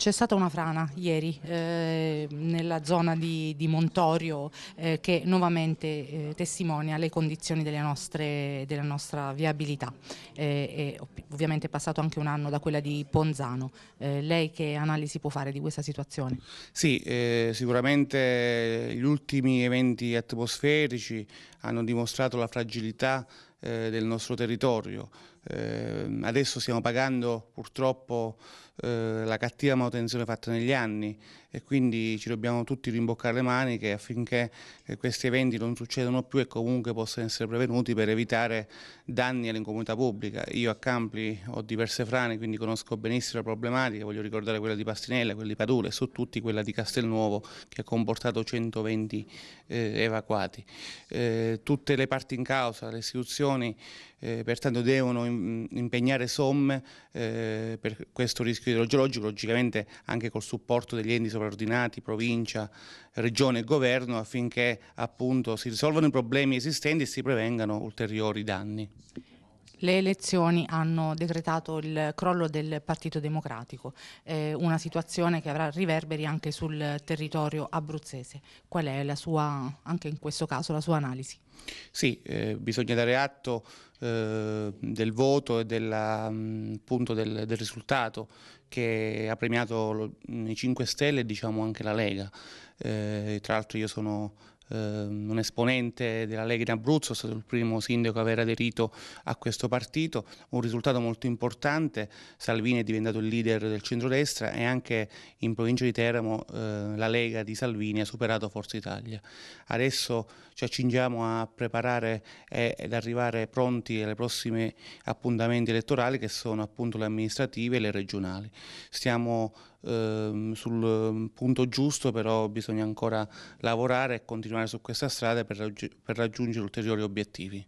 C'è stata una frana ieri eh, nella zona di, di Montorio eh, che nuovamente eh, testimonia le condizioni nostre, della nostra viabilità. Eh, ovviamente è passato anche un anno da quella di Ponzano. Eh, lei che analisi può fare di questa situazione? Sì, eh, sicuramente gli ultimi eventi atmosferici hanno dimostrato la fragilità del nostro territorio. Eh, adesso stiamo pagando purtroppo eh, la cattiva manutenzione fatta negli anni e quindi ci dobbiamo tutti rimboccare le maniche affinché eh, questi eventi non succedano più e comunque possano essere prevenuti per evitare danni all'incomunità pubblica. Io a Campli ho diverse frane, quindi conosco benissimo la problematica, voglio ricordare quella di Pastinella, quella di Padula e su tutti quella di Castelnuovo che ha comportato 120 eh, evacuati. Eh, tutte le parti in causa, le istituzioni eh, pertanto devono in, impegnare somme eh, per questo rischio idrogeologico, logicamente anche col supporto degli enti sovraordinati, provincia, regione e governo affinché appunto si risolvano i problemi esistenti e si prevengano ulteriori danni. Le elezioni hanno decretato il crollo del Partito Democratico, eh, una situazione che avrà riverberi anche sul territorio abruzzese. Qual è la sua, anche in questo caso, la sua analisi? Sì, eh, bisogna dare atto eh, del voto e della, appunto, del, del, risultato che ha premiato lo, i 5 Stelle e diciamo anche la Lega. Eh, tra l'altro io sono Ehm, un esponente della Lega in Abruzzo, è stato il primo sindaco ad aver aderito a questo partito, un risultato molto importante, Salvini è diventato il leader del centrodestra e anche in provincia di Teramo eh, la Lega di Salvini ha superato Forza Italia. Adesso ci accingiamo a preparare e, ed arrivare pronti alle prossime appuntamenti elettorali che sono appunto le amministrative e le regionali. Stiamo Ehm, sul ehm, punto giusto, però bisogna ancora lavorare e continuare su questa strada per, raggi per raggiungere ulteriori obiettivi.